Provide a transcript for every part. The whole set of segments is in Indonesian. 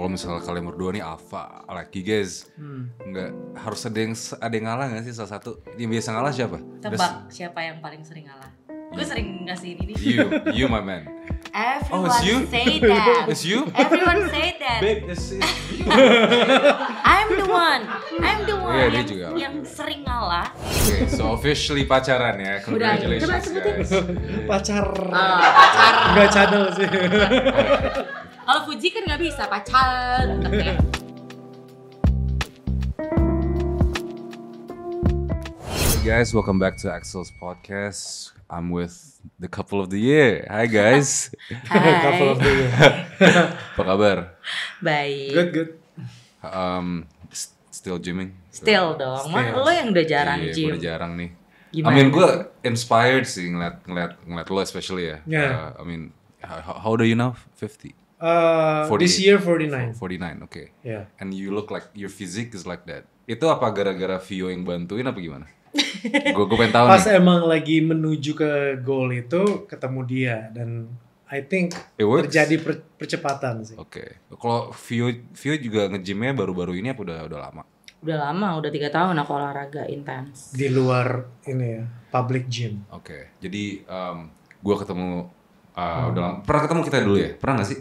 kalau misalnya kalian berdua nih apa laki guys, hmm. nggak harus ada yang ada yang ngalah nggak sih salah satu? Yang biasa ngalah siapa? Tebak Des siapa yang paling sering ngalah? Gue sering ngasih ini nih. You, you my man. Everyone oh, you? say that. it's you? Everyone say that. Babe, it's, you. I'm the one. I'm the one yeah, yang, juga. yang sering ngalah. okay, so officially pacaran ya. Congratulations Udah, guys. Pacar. Uh, pacar. Enggak channel sih. Kalau Fuji kan nggak bisa pacaran. Ya. guys, welcome back to Axel's podcast. I'm with the couple of the year. Hi guys. Hi. couple of the year. Apa kabar? Baik. Good good. Um, still gymming. Still dong. Still. Lo yang udah jarang yeah, gym. Udah jarang nih. Gimana? I mean gue inspired sih ngeliat ngeliat ngeliat lo especially ya. Yeah. Uh, I mean how, how old are you now? 50? Uh, this year 49. 49, oke. Okay. Yeah. And you look like your physique is like that. Itu apa gara-gara Vio yang bantuin apa gimana? gue gue pengen tahu Pas nih. emang lagi menuju ke goal itu ketemu dia dan I think terjadi per, percepatan sih. Oke. Okay. Kalau Vio Vio juga ngejimnya baru-baru ini apa udah udah lama? Udah lama, udah tiga tahun aku olahraga intens. Di luar ini ya, public gym. Oke. Okay. Jadi um, gue ketemu uh, hmm. udah lama. Pernah ketemu kita dulu ya? Pernah gak sih?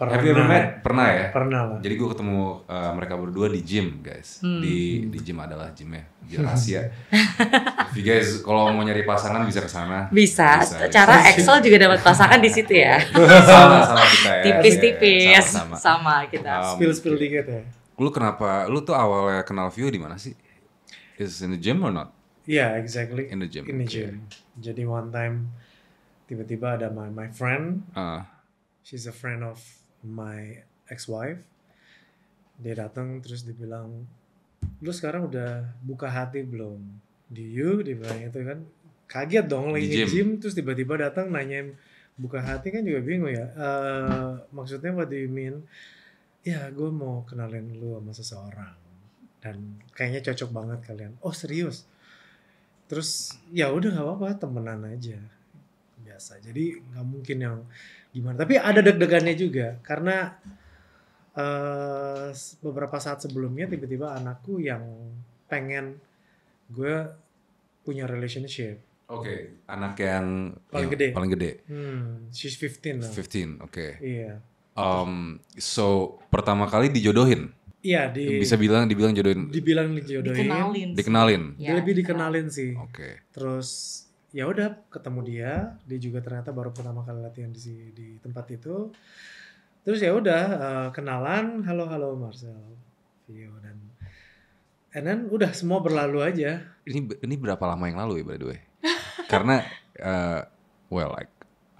Pernah. Have you ever met? Pernah ya? Pernah lah. Jadi gue ketemu uh, mereka berdua di gym guys. Hmm. Di di gym adalah gymnya. di Asia. If you guys kalau mau nyari pasangan bisa ke sana. Bisa. bisa. Cara bisa. Excel juga dapat pasangan di situ ya. sama sama kita ya. Tipis-tipis. sama, sama. sama kita. Um, spill spill dikit ya. Lu kenapa? Lu tuh awalnya kenal View di mana sih? Is in the gym or not? Yeah, exactly. In the gym. In the gym. Jadi one time tiba-tiba ada my my friend. Uh. She's a friend of my ex-wife dia datang terus dibilang lu sekarang udah buka hati belum do you dibilang itu kan kaget dong lagi gym. gym terus tiba-tiba datang nanyain buka hati kan juga bingung ya uh, maksudnya what do you mean ya gue mau kenalin lu sama seseorang dan kayaknya cocok banget kalian oh serius terus ya udah gak apa-apa temenan aja biasa jadi nggak mungkin yang gimana. Tapi ada deg-degannya juga karena uh, beberapa saat sebelumnya tiba-tiba anakku yang pengen gue punya relationship. Oke, okay. anak yang paling ya, gede. Paling gede. Hmm, she's 15 lah 15, oke. Okay. Iya. Um, so pertama kali dijodohin. Iya, di bisa bilang dibilang jodohin. Dibilang dijodohin. Dikenalin. Dikenalin. Ya, Lebih dikenalin sih. Oke. Okay. Terus ya udah ketemu dia dia juga ternyata baru pertama kali latihan di di tempat itu terus ya udah uh, kenalan halo halo Marcel Vio dan and then udah semua berlalu aja ini ini berapa lama yang lalu ya by the way karena uh, well like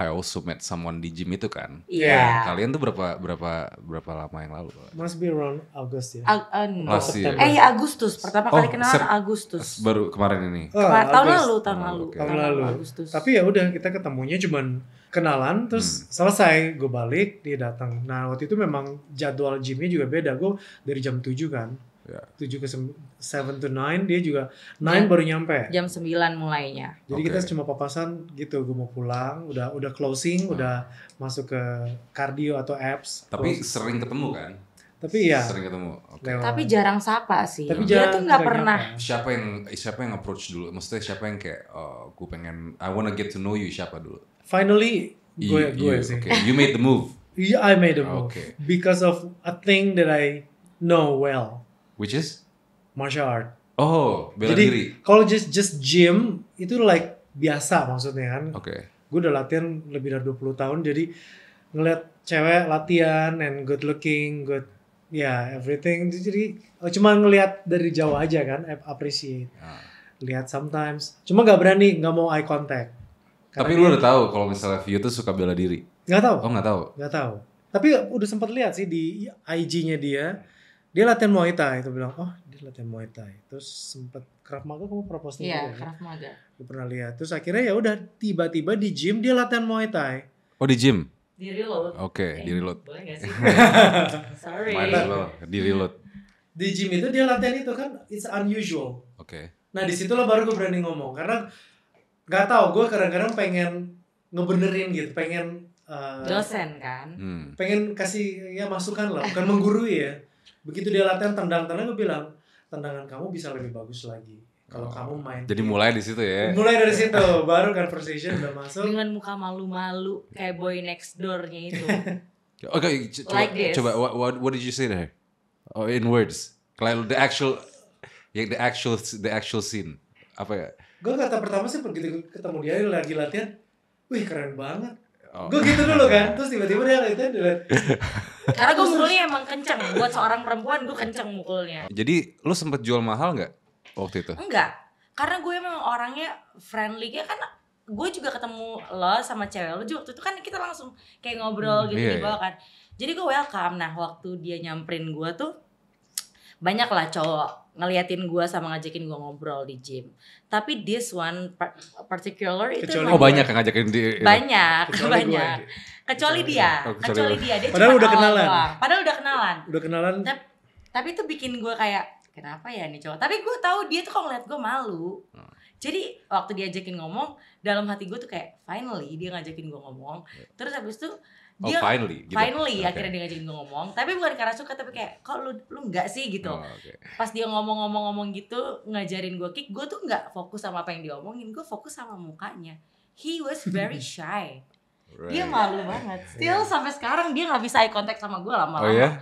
I also met someone di gym itu kan. Iya. Yeah. Kalian tuh berapa berapa berapa lama yang lalu? Must be around August ya. Ag uh, no. Last year. Eh ya Agustus. Pertama oh, kali kenal Agustus. Baru kemarin ini. Oh, Kemar tahun lalu, tahun lalu. Okay. Tahun lalu. Agustus. Tapi ya udah kita ketemunya cuman kenalan terus hmm. selesai gue balik dia datang nah waktu itu memang jadwal gymnya juga beda gue dari jam 7 kan Yeah. 7 ke 7 to 9 dia juga 9 jam, iya. baru nyampe. Jam 9 mulainya. Jadi okay. kita cuma papasan gitu, gue mau pulang, udah udah closing, hmm. udah masuk ke cardio atau apps. Tapi close. sering ketemu kan? Tapi ya. Sering ketemu. Okay. Tapi jarang sapa sih. Tapi dia tuh nggak pernah. Nyapa. Siapa yang siapa yang approach dulu? Maksudnya siapa yang kayak oh, gue pengen I wanna get to know you siapa dulu? Finally gue you, gue you, sih. Okay. You made the move. Yeah, I made the move okay. because of a thing that I know well. Which is? Martial art. Oh, bela Jadi, diri. Kalau just just gym itu like biasa maksudnya kan. Oke. Okay. Gue udah latihan lebih dari 20 tahun jadi ngeliat cewek latihan and good looking, good ya yeah, everything. Jadi oh, cuma ngeliat dari jauh aja kan appreciate. Yeah. Lihat sometimes. Cuma gak berani, nggak mau eye contact. Tapi lu udah tahu kalau misalnya view tuh suka bela diri. Gak tahu. Oh, nggak tahu. Nggak tahu. Tapi udah sempat lihat sih di IG-nya dia dia latihan Muay Thai itu bilang oh dia latihan Muay Thai terus sempet Krav Maga kamu proposal iya yeah, Krav Maga gue pernah lihat terus akhirnya ya udah tiba-tiba di gym dia latihan Muay Thai oh di gym di reload oke okay, eh, di reload boleh gak sih sorry di reload di gym itu dia latihan itu kan it's unusual oke okay. nah disitulah baru gue berani ngomong karena nggak tahu gue kadang-kadang pengen ngebenerin gitu pengen uh, dosen kan hmm. pengen kasih ya masukan lah bukan menggurui ya begitu dia latihan tendang-tendang gue bilang tendangan kamu bisa lebih bagus lagi kalau oh. kamu main jadi mulai di situ ya mulai dari situ baru conversation udah masuk dengan muka malu-malu kayak boy next doornya itu oke okay, coba like this. coba what, what what did you say there oh, in words like the actual yeah, the actual the actual scene apa ya gue kata pertama sih begitu ketemu dia lagi latihan wih keren banget Oh. Gue gitu dulu kan, terus tiba-tiba dia itu dulu. Karena gue mukulnya emang kenceng, buat seorang perempuan gue kenceng mukulnya. Jadi lu sempet jual mahal gak waktu itu? Enggak, karena gue emang orangnya friendly ya kan gue juga ketemu lo sama cewek lo juga waktu itu kan kita langsung kayak ngobrol hmm, gitu iya, di iya. bawah kan. Jadi gue welcome. Nah waktu dia nyamperin gue tuh banyak lah cowok ngeliatin gue sama ngajakin gue ngobrol di gym. Tapi this one particular itu kecuali, oh banyak yang ngajakin di banyak kecuali banyak kecuali, dia kecuali, dia dia oh, padahal udah kenalan doang. padahal udah kenalan udah kenalan tapi, tapi itu bikin gue kayak kenapa ya nih cowok tapi gue tahu dia tuh kalau ngeliat gue malu hmm. jadi waktu diajakin ngomong dalam hati gue tuh kayak finally dia ngajakin gue ngomong iya. terus habis itu Oh, dia oh, finally gitu. finally okay. akhirnya dia ngajakin gue ngomong tapi bukan karena suka tapi kayak kok lu lu nggak sih gitu oh, okay. pas dia ngomong-ngomong-ngomong gitu ngajarin gue kick gue tuh nggak fokus sama apa yang dia omongin gue fokus sama mukanya he was very shy right. dia malu banget still yeah. sampai sekarang dia nggak bisa eye contact sama gue lama-lama oh, yeah?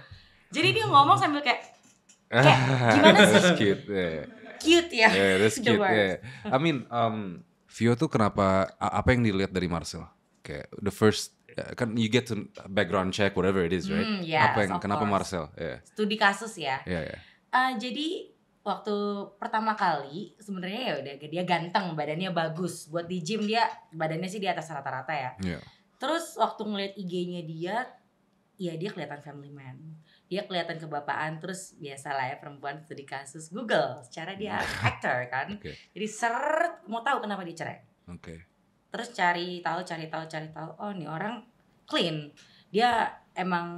jadi dia ngomong sambil kayak kayak gimana sih cute yeah. cute ya yeah, that's cute yeah. I mean um, Vio tuh kenapa apa yang dilihat dari Marcel kayak the first Eh, kan you get to background check whatever it is right? Mm, yes, Apa yang kenapa course. Marcel? Yeah. Studi kasus ya. Yeah, yeah. Uh, jadi waktu pertama kali sebenarnya ya udah dia ganteng, badannya bagus. Buat di gym dia badannya sih di atas rata-rata ya. Yeah. Terus waktu ngeliat IG-nya dia, ya dia kelihatan family man dia kelihatan kebapaan terus biasalah ya perempuan studi kasus Google secara dia actor kan okay. jadi seret mau tahu kenapa dia cerai okay terus cari tahu cari tahu cari tahu oh ini orang clean dia emang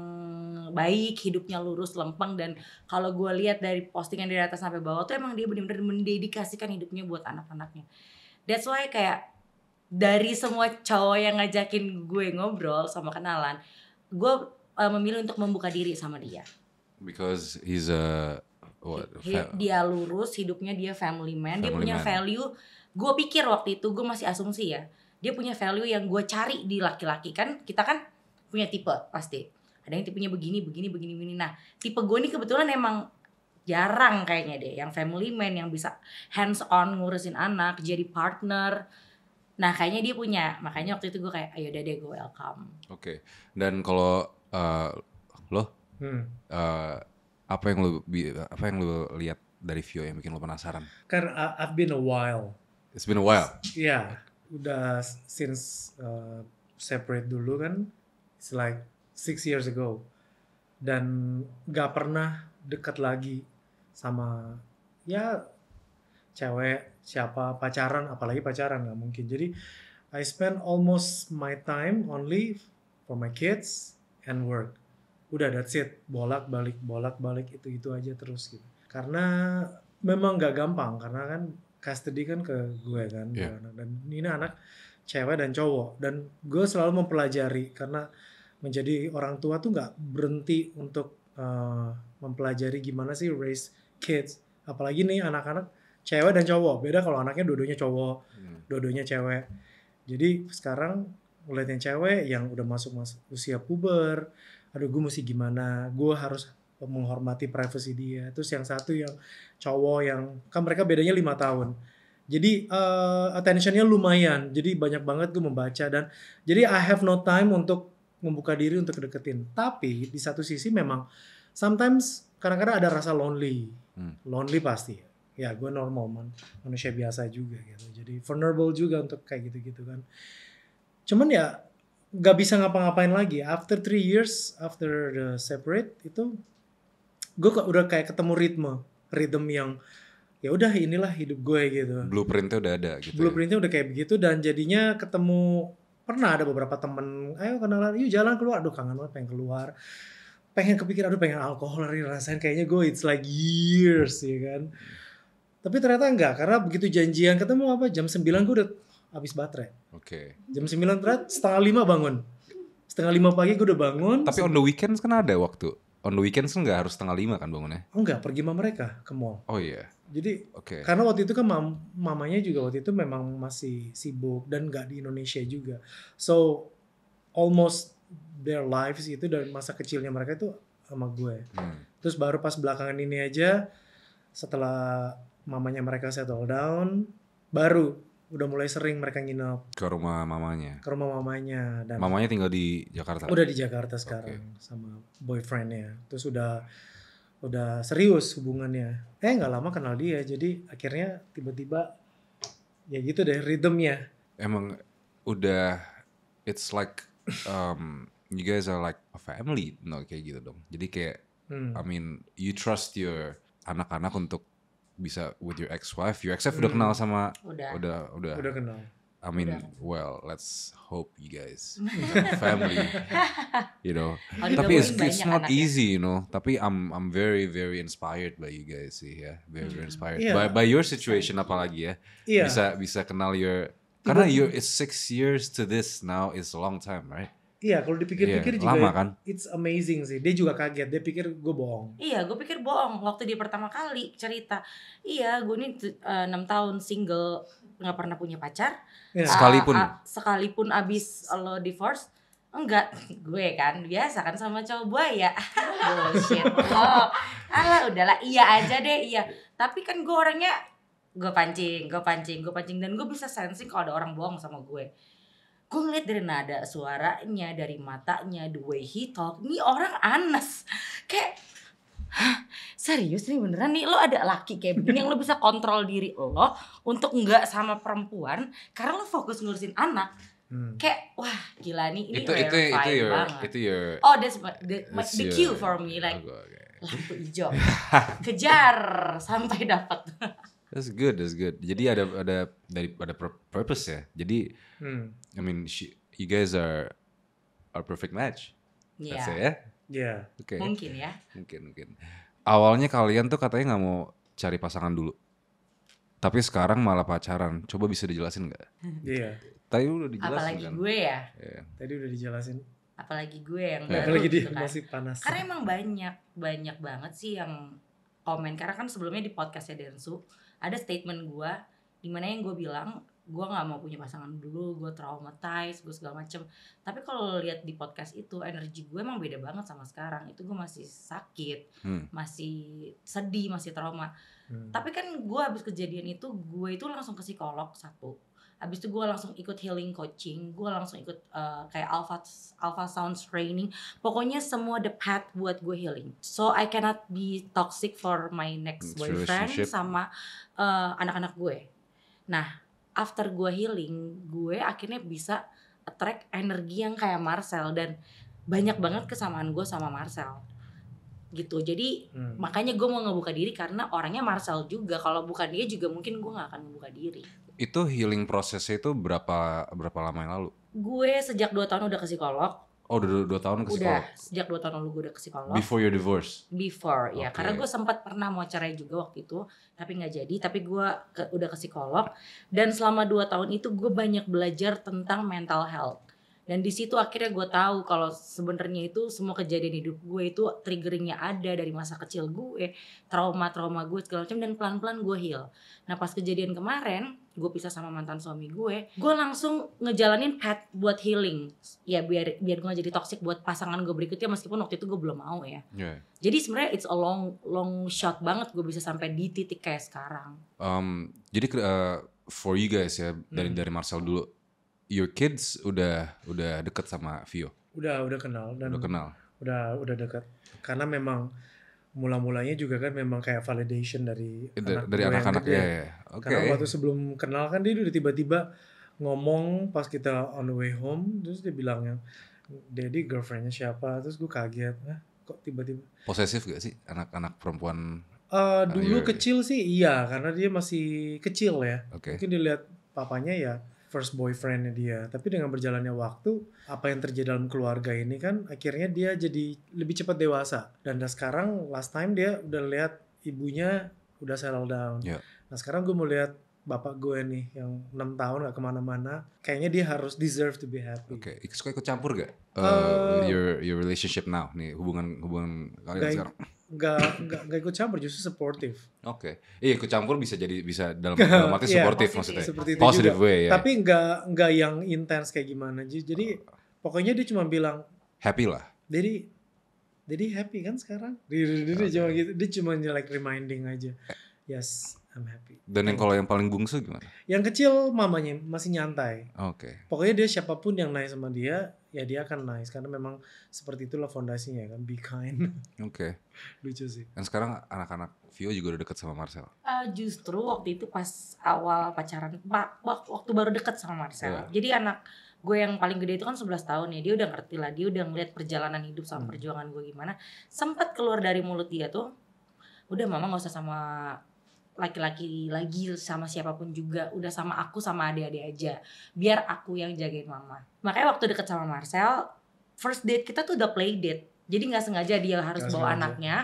baik hidupnya lurus lempeng dan kalau gue lihat dari postingan dari atas sampai bawah tuh emang dia benar-benar mendedikasikan hidupnya buat anak-anaknya that's why kayak dari semua cowok yang ngajakin gue ngobrol sama kenalan gue uh, memilih untuk membuka diri sama dia because he's a what dia lurus hidupnya dia family man family dia punya man. value gue pikir waktu itu gue masih asumsi ya dia punya value yang gue cari di laki-laki kan kita kan punya tipe pasti ada yang tipenya begini begini begini begini nah tipe gue ini kebetulan emang jarang kayaknya deh yang family man yang bisa hands on ngurusin anak jadi partner nah kayaknya dia punya makanya waktu itu gue kayak ayo deh gue welcome oke okay. dan kalau uh, lo hmm. uh, apa yang lo apa yang lo lihat dari view yang bikin lo penasaran? karena uh, I've been a while. It's been a while. Yeah udah since uh, separate dulu kan it's like six years ago dan gak pernah dekat lagi sama ya cewek siapa pacaran apalagi pacaran nggak mungkin jadi I spend almost my time only for my kids and work udah that's it bolak balik bolak balik itu itu aja terus gitu karena memang gak gampang karena kan custody kan ke gue kan yeah. dan ini anak cewek dan cowok dan gue selalu mempelajari karena menjadi orang tua tuh nggak berhenti untuk uh, mempelajari gimana sih raise kids apalagi nih anak-anak cewek dan cowok beda kalau anaknya dua-duanya cowok dodonya hmm. dua-duanya cewek jadi sekarang yang cewek yang udah masuk mas usia puber aduh gue mesti gimana gue harus menghormati privacy dia terus yang satu yang cowok yang kan mereka bedanya lima tahun jadi uh, attentionnya lumayan jadi banyak banget gue membaca dan jadi I have no time untuk membuka diri untuk deketin tapi di satu sisi memang sometimes kadang-kadang ada rasa lonely hmm. lonely pasti ya, ya gue normal man manusia biasa juga gitu jadi vulnerable juga untuk kayak gitu-gitu kan cuman ya gak bisa ngapa-ngapain lagi after three years after the separate itu gue udah kayak ketemu ritme rhythm yang ya udah inilah hidup gue gitu blueprintnya udah ada gitu ya? blueprintnya ya? udah kayak begitu dan jadinya ketemu pernah ada beberapa temen ayo kenalan yuk jalan keluar aduh kangen banget pengen keluar pengen kepikir aduh pengen alkohol hari rasain kayaknya gue it's like years ya kan tapi ternyata enggak karena begitu janjian ketemu apa jam 9 gue udah habis baterai oke okay. jam 9 ternyata setengah lima bangun setengah lima pagi gue udah bangun tapi on the weekends kan ada waktu on the weekend kan nggak harus setengah lima kan bangunnya? Enggak, pergi sama mereka ke mall. Oh iya. Jadi okay. karena waktu itu kan mam mamanya juga waktu itu memang masih sibuk dan nggak di Indonesia juga. So almost their lives itu dari masa kecilnya mereka itu sama gue. Hmm. Terus baru pas belakangan ini aja setelah mamanya mereka settle down baru udah mulai sering mereka nginep ke rumah mamanya ke rumah mamanya dan mamanya tinggal di Jakarta udah di Jakarta sekarang okay. sama boyfriendnya terus udah udah serius hubungannya eh nggak lama kenal dia jadi akhirnya tiba-tiba ya gitu deh rhythmnya emang udah it's like um, you guys are like a family no kayak gitu dong jadi kayak hmm. I mean you trust your anak-anak untuk bisa with your ex wife your ex wife hmm. udah kenal sama udah udah udah, udah kenal I mean, udah. well, let's hope you guys, family, you know. Oh, Tapi it's, it's not anaknya. easy, you know. Tapi I'm I'm very very inspired by you guys sih ya, yeah. very very hmm. inspired yeah. by by your situation apalagi ya. Yeah. Bisa bisa kenal your karena you it's six years to this now is a long time, right? Iya, kalau dipikir-pikir iya, juga lama kan? it's amazing sih. Dia juga kaget, dia pikir gue bohong. Iya, gue pikir bohong. Waktu dia pertama kali cerita, iya gue ini eh, enam uh, tahun single, nggak pernah punya pacar. Iya. Ah, sekalipun. Uh, sekalipun abis lo divorce, enggak gue kan biasa kan sama cowok buaya ya. oh alah udahlah iya aja deh iya tapi kan gue orangnya gue pancing gue pancing gue pancing dan gue bisa sensing kalau ada orang bohong sama gue gue ngeliat dari nada suaranya dari matanya the way he talk ini orang anes kayak Hah, serius nih beneran nih lo ada laki kayak begini yang lo bisa kontrol diri lo untuk nggak sama perempuan karena lo fokus ngurusin anak hmm. kayak wah gila nih ini itu itu itu your, itu your oh that's my, the, my, the cue your, for me like okay. lampu hijau kejar sampai dapat that's good that's good jadi ada ada dari ada purpose ya jadi hmm I mean, she, you guys are are perfect match. Iya. Yeah. ya. Iya. Yeah. Oke. Okay. Mungkin ya. Mungkin mungkin. Awalnya kalian tuh katanya nggak mau cari pasangan dulu. Tapi sekarang malah pacaran. Coba bisa dijelasin nggak? Iya. Yeah. Tadi udah dijelasin Apalagi kan? gue ya. Yeah. Tadi udah dijelasin. Apalagi gue yang yeah. baru. Apalagi dia gitu kan. masih panas. Karena emang banyak banyak banget sih yang komen. Karena kan sebelumnya di podcastnya Densu ada statement gue dimana yang gue bilang gue nggak mau punya pasangan dulu gue traumatized gue segala macem tapi kalau lihat di podcast itu energi gue emang beda banget sama sekarang itu gue masih sakit hmm. masih sedih masih trauma hmm. tapi kan gue habis kejadian itu gue itu langsung ke psikolog satu Habis itu gue langsung ikut healing coaching, gue langsung ikut uh, kayak alpha alpha sound training. Pokoknya semua the path buat gue healing. So I cannot be toxic for my next boyfriend sama uh, anak-anak gue. Nah, after gue healing gue akhirnya bisa attract energi yang kayak Marcel dan banyak banget kesamaan gue sama Marcel gitu jadi hmm. makanya gue mau ngebuka diri karena orangnya Marcel juga kalau bukan dia juga mungkin gue nggak akan ngebuka diri itu healing prosesnya itu berapa berapa lama yang lalu gue sejak dua tahun udah ke psikolog Oh udah dua, tahun ke psikolog? Udah, sejak dua tahun lalu gue udah ke psikolog Before your divorce? Before, okay. ya Karena gue sempat pernah mau cerai juga waktu itu Tapi gak jadi, tapi gue ke, udah ke psikolog Dan selama dua tahun itu gue banyak belajar tentang mental health dan di situ akhirnya gue tahu kalau sebenarnya itu semua kejadian hidup gue itu triggeringnya ada dari masa kecil gue trauma trauma gue segala macam dan pelan pelan gue heal nah pas kejadian kemarin gue pisah sama mantan suami gue gue langsung ngejalanin path buat healing ya biar biar gue jadi toxic buat pasangan gue berikutnya meskipun waktu itu gue belum mau ya yeah. jadi sebenarnya it's a long long shot banget gue bisa sampai di titik kayak sekarang um, jadi uh, for you guys ya dari hmm. dari Marcel dulu your kids udah udah deket sama Vio? Udah udah kenal dan udah kenal. Udah udah deket. Karena memang mula-mulanya juga kan memang kayak validation dari da anak dari anak-anak ya. ya. Okay. Ya. Karena waktu sebelum kenal kan dia udah tiba-tiba ngomong pas kita on the way home terus dia bilang yang daddy girlfriendnya siapa terus gue kaget ya kok tiba-tiba posesif gak sih anak-anak perempuan uh, dulu kecil sih iya karena dia masih kecil ya okay. mungkin dilihat papanya ya first boyfriendnya dia. Tapi dengan berjalannya waktu, apa yang terjadi dalam keluarga ini kan akhirnya dia jadi lebih cepat dewasa. Dan sekarang last time dia udah lihat ibunya udah settle down. Yeah. Nah sekarang gue mau lihat bapak gue nih yang enam tahun gak kemana-mana. Kayaknya dia harus deserve to be happy. Oke, okay. suka ikut campur gak uh, eh, uh, your your relationship now nih hubungan hubungan kalian sekarang? nggak nggak ikut campur justru supportive. Oke, okay. iya ikut campur bisa jadi bisa dalam dalam arti yeah, supportive maksudnya. Seperti itu Positive juga. way ya. Tapi nggak nggak yang intens kayak gimana jadi oh. pokoknya dia cuma bilang happy lah. Jadi jadi happy kan sekarang. Dia, dia, dia okay. cuma gitu dia cuma like reminding aja. Yes, I'm happy. Dan yang kalau gitu. yang paling bungsu gimana? Yang kecil mamanya masih nyantai. Oke. Okay. Pokoknya dia siapapun yang naik sama dia, ya dia akan naik karena memang seperti itulah fondasinya kan be kind. Oke. Okay. Lucu sih. Dan sekarang anak-anak Vio juga udah deket sama Marcel. Uh, justru waktu itu pas awal pacaran, waktu baru deket sama Marcel. Yeah. Jadi anak gue yang paling gede itu kan 11 tahun ya dia udah ngerti lah dia udah ngeliat perjalanan hidup sama hmm. perjuangan gue gimana sempat keluar dari mulut dia tuh udah mama gak usah sama laki-laki lagi sama siapapun juga udah sama aku sama adik-adik aja biar aku yang jagain mama makanya waktu deket sama Marcel first date kita tuh udah play date jadi nggak sengaja dia harus gak bawa sengaja. anaknya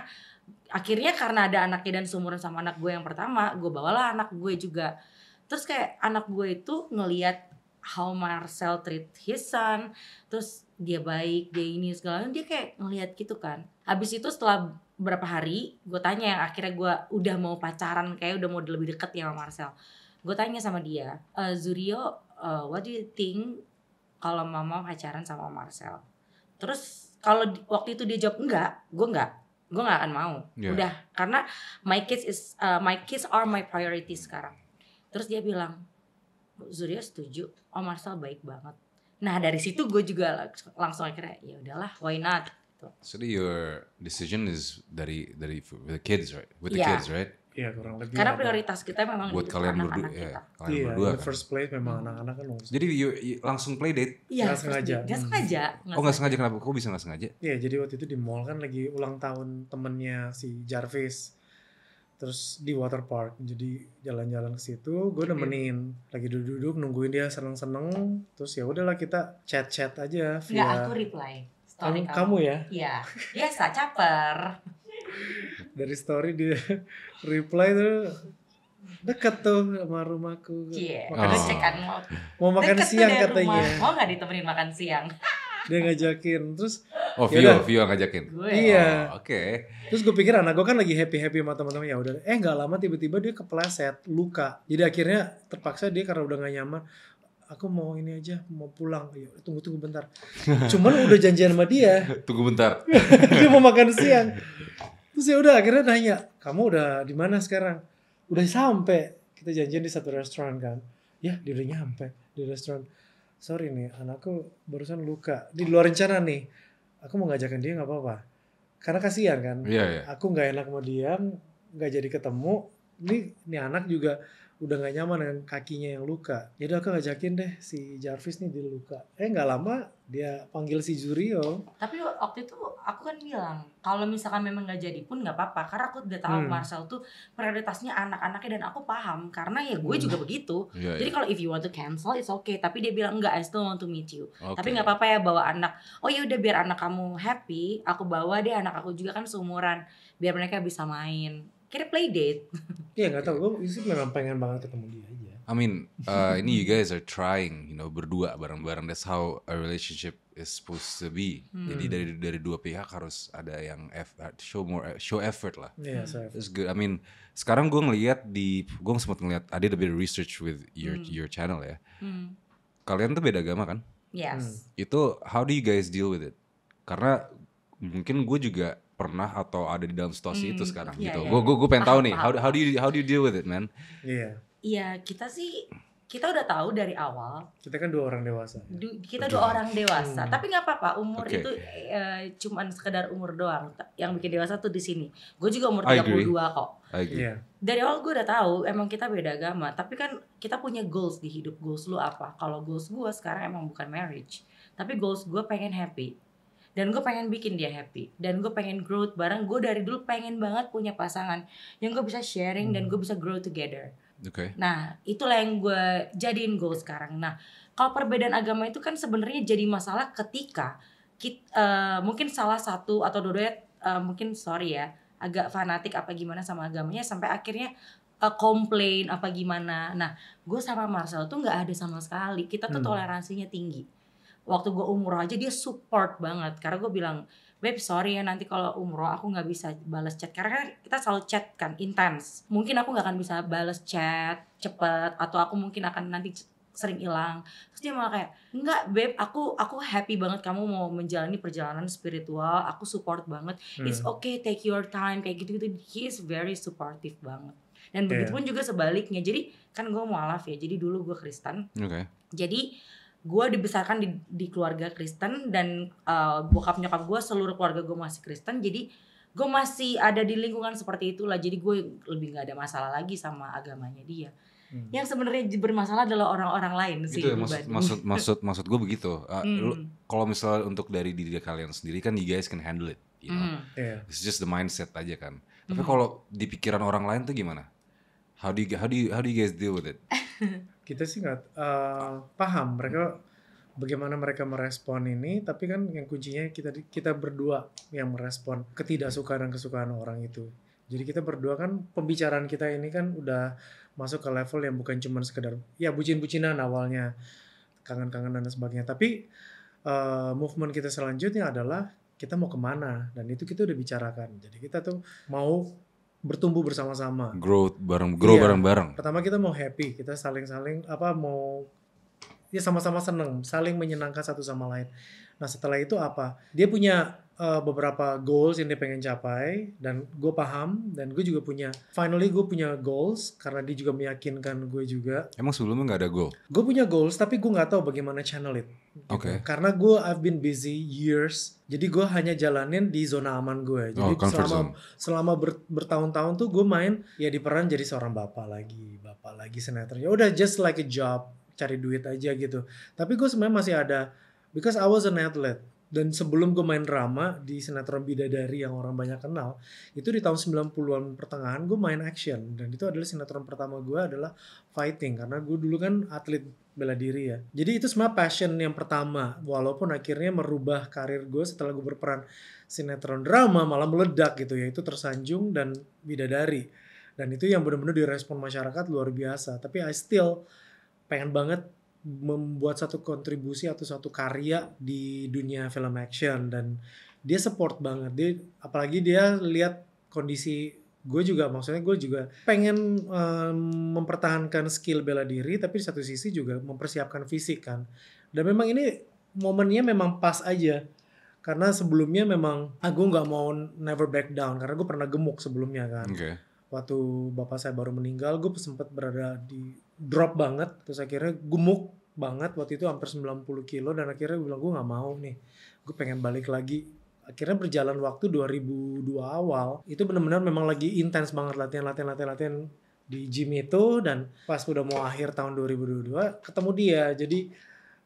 akhirnya karena ada anaknya dan seumuran sama anak gue yang pertama gue bawalah anak gue juga terus kayak anak gue itu ngelihat how Marcel treat his son terus dia baik dia ini segala dia kayak ngelihat gitu kan habis itu setelah beberapa hari gue tanya yang akhirnya gue udah mau pacaran kayak udah mau lebih deket ya sama Marcel gue tanya sama dia e, Zurio uh, what do you think kalau mama pacaran sama Marcel terus kalau waktu itu dia jawab enggak gue enggak gue nggak akan mau yeah. udah karena my kids is uh, my kids are my priority sekarang terus dia bilang Zurio setuju oh Marcel baik banget nah dari situ gue juga langsung akhirnya ya udahlah why not Gitu. So. your decision is dari dari with the kids right? With the yeah. kids right? Iya yeah, kurang lebih. Karena prioritas kita memang buat kalian berdua. Iya, yeah, kalian iya, berdua. Kan? first place memang anak-anak kan langsung. Jadi you, you, langsung play date? Iya. Gak sengaja. Gak hmm. sengaja. Oh gak sengaja kenapa? Kok bisa gak sengaja? Iya yeah, jadi waktu itu di mall kan lagi ulang tahun temennya si Jarvis. Terus di water park. Jadi jalan-jalan ke situ. Gue nemenin. Lagi duduk-duduk nungguin dia seneng-seneng. Terus ya udahlah kita chat-chat aja. Via... Gak aku reply story kamu, kamu ya iya biasa caper dari story dia reply tuh deket tuh sama rumahku iya yeah, makan oh. kan mau mau makan deket siang katanya rumah. mau nggak ditemenin makan siang dia ngajakin terus oh Vio Vio ngajakin gue. iya oh, oke okay. terus gue pikir anak gue kan lagi happy happy sama teman-teman ya udah eh nggak lama tiba-tiba dia kepleset luka jadi akhirnya terpaksa dia karena udah gak nyaman aku mau ini aja mau pulang yuk iya, tunggu tunggu bentar cuman udah janjian sama dia tunggu bentar dia mau makan siang terus ya udah akhirnya nanya kamu udah di mana sekarang udah sampai kita janjian di satu restoran kan ya dia udah nyampe di restoran sorry nih anakku barusan luka di luar rencana nih aku mau ngajakin dia nggak apa-apa karena kasihan kan yeah, yeah. aku nggak enak sama dia nggak jadi ketemu ini ini anak juga udah gak nyaman dengan kakinya yang luka. Jadi aku ngajakin deh si Jarvis nih di luka. Eh nggak lama dia panggil si Jurio. Tapi waktu itu aku kan bilang kalau misalkan memang gak jadi pun nggak apa-apa karena aku udah tahu hmm. Marcel tuh prioritasnya anak-anaknya dan aku paham karena ya gue hmm. juga begitu. Yeah, jadi iya. kalau if you want to cancel it's okay. Tapi dia bilang nggak I still want to meet you. Okay. Tapi nggak apa-apa ya bawa anak. Oh ya udah biar anak kamu happy. Aku bawa deh anak aku juga kan seumuran biar mereka bisa main akhirnya play date. Iya nggak tahu. Gue sih memang pengen banget ketemu dia aja. I mean, uh, ini you guys are trying, you know, berdua bareng-bareng. That's how a relationship is supposed to be. Hmm. Jadi dari dari dua pihak harus ada yang effort, uh, show more uh, show effort lah. Yeah, so It's good. I mean, sekarang gue ngelihat di gue sempat ngelihat ada a bit research with your hmm. your channel ya. Hmm. Kalian tuh beda agama kan? Yes. Hmm. Itu how do you guys deal with it? Karena mungkin gue juga pernah atau ada di dalam situasi hmm, itu sekarang yeah, gitu. Gue yeah. gue gue pengen tahu nih how how do you how do you deal with it man? Iya. Yeah. Iya kita sih kita udah tahu dari awal. Kita kan dua orang dewasa. Ya. Du, kita dua orang dewasa, hmm. tapi nggak apa-apa. Umur okay. itu e, cuman sekedar umur doang. Yang bikin dewasa tuh di sini. Gue juga umur 32 kok. I agree. Yeah. Dari awal gue udah tahu emang kita beda agama, tapi kan kita punya goals di hidup. Goals lu apa? Kalau goals gue sekarang emang bukan marriage, tapi goals gue pengen happy dan gue pengen bikin dia happy dan gue pengen growth bareng gue dari dulu pengen banget punya pasangan yang gue bisa sharing hmm. dan gue bisa grow together okay. nah itulah yang gue jadiin goal sekarang nah kalau perbedaan agama itu kan sebenarnya jadi masalah ketika kita, uh, eh, mungkin salah satu atau dua-duanya uh, eh, mungkin sorry ya agak fanatik apa gimana sama agamanya sampai akhirnya uh, komplain apa gimana nah gue sama Marcel tuh nggak ada sama sekali kita tuh hmm. toleransinya tinggi waktu gue umroh aja dia support banget karena gue bilang Beb sorry ya nanti kalau umroh aku nggak bisa balas chat karena kan kita selalu chat kan intens mungkin aku nggak akan bisa balas chat cepet atau aku mungkin akan nanti sering hilang terus dia malah kayak nggak beb aku aku happy banget kamu mau menjalani perjalanan spiritual aku support banget hmm. it's okay take your time kayak gitu gitu he is very supportive banget dan yeah. begitu pun juga sebaliknya jadi kan gue alaf ya jadi dulu gue Kristen okay. jadi gue dibesarkan di, di keluarga Kristen dan uh, bokap nyokap gue seluruh keluarga gue masih Kristen jadi gue masih ada di lingkungan seperti itulah jadi gue lebih nggak ada masalah lagi sama agamanya dia hmm. yang sebenarnya bermasalah adalah orang-orang lain sih gitu ya, maksud, maksud maksud maksud gue begitu uh, hmm. kalau misalnya untuk dari diri kalian sendiri kan you guys can handle it you know hmm. yeah. it's just the mindset aja kan tapi hmm. kalau di pikiran orang lain tuh gimana how do you how do you how do you guys deal with it kita sih nggak uh, paham mereka bagaimana mereka merespon ini tapi kan yang kuncinya kita kita berdua yang merespon ketidaksukaan dan kesukaan orang itu jadi kita berdua kan pembicaraan kita ini kan udah masuk ke level yang bukan cuma sekedar ya bucin-bucinan awalnya kangen-kangen dan sebagainya tapi uh, movement kita selanjutnya adalah kita mau kemana dan itu kita udah bicarakan jadi kita tuh mau bertumbuh bersama-sama. Growth bareng grow iya. bareng-bareng. Iya. Pertama kita mau happy, kita saling-saling apa mau dia sama-sama seneng, saling menyenangkan satu sama lain. Nah setelah itu apa? Dia punya uh, beberapa goals yang dia pengen capai dan gue paham dan gue juga punya finally gue punya goals karena dia juga meyakinkan gue juga emang sebelumnya nggak ada goal gue punya goals tapi gue nggak tahu bagaimana channel it gitu. oke okay. karena gue I've been busy years jadi gue hanya jalanin di zona aman gue oh, jadi oh, selama zone. selama ber, bertahun-tahun tuh gue main ya diperan jadi seorang bapak lagi bapak lagi senator ya udah just like a job cari duit aja gitu tapi gue sebenarnya masih ada because I was an athlete dan sebelum gue main drama di sinetron Bidadari yang orang banyak kenal itu di tahun 90-an pertengahan gue main action dan itu adalah sinetron pertama gue adalah fighting karena gue dulu kan atlet bela diri ya jadi itu semua passion yang pertama walaupun akhirnya merubah karir gue setelah gue berperan sinetron drama malah meledak gitu ya itu tersanjung dan Bidadari dan itu yang benar-benar direspon masyarakat luar biasa tapi I still pengen banget membuat satu kontribusi atau satu karya di dunia film action dan dia support banget dia apalagi dia lihat kondisi gue juga maksudnya gue juga pengen um, mempertahankan skill bela diri tapi di satu sisi juga mempersiapkan fisik kan dan memang ini momennya memang pas aja karena sebelumnya memang aku ah, nggak mau never back down karena gue pernah gemuk sebelumnya kan okay. waktu bapak saya baru meninggal gue sempat berada di drop banget terus akhirnya gemuk banget waktu itu hampir 90 kilo dan akhirnya gue bilang gue nggak mau nih gue pengen balik lagi akhirnya berjalan waktu 2002 awal itu benar-benar memang lagi intens banget latihan latihan latihan latihan di gym itu dan pas udah mau akhir tahun 2022 ketemu dia jadi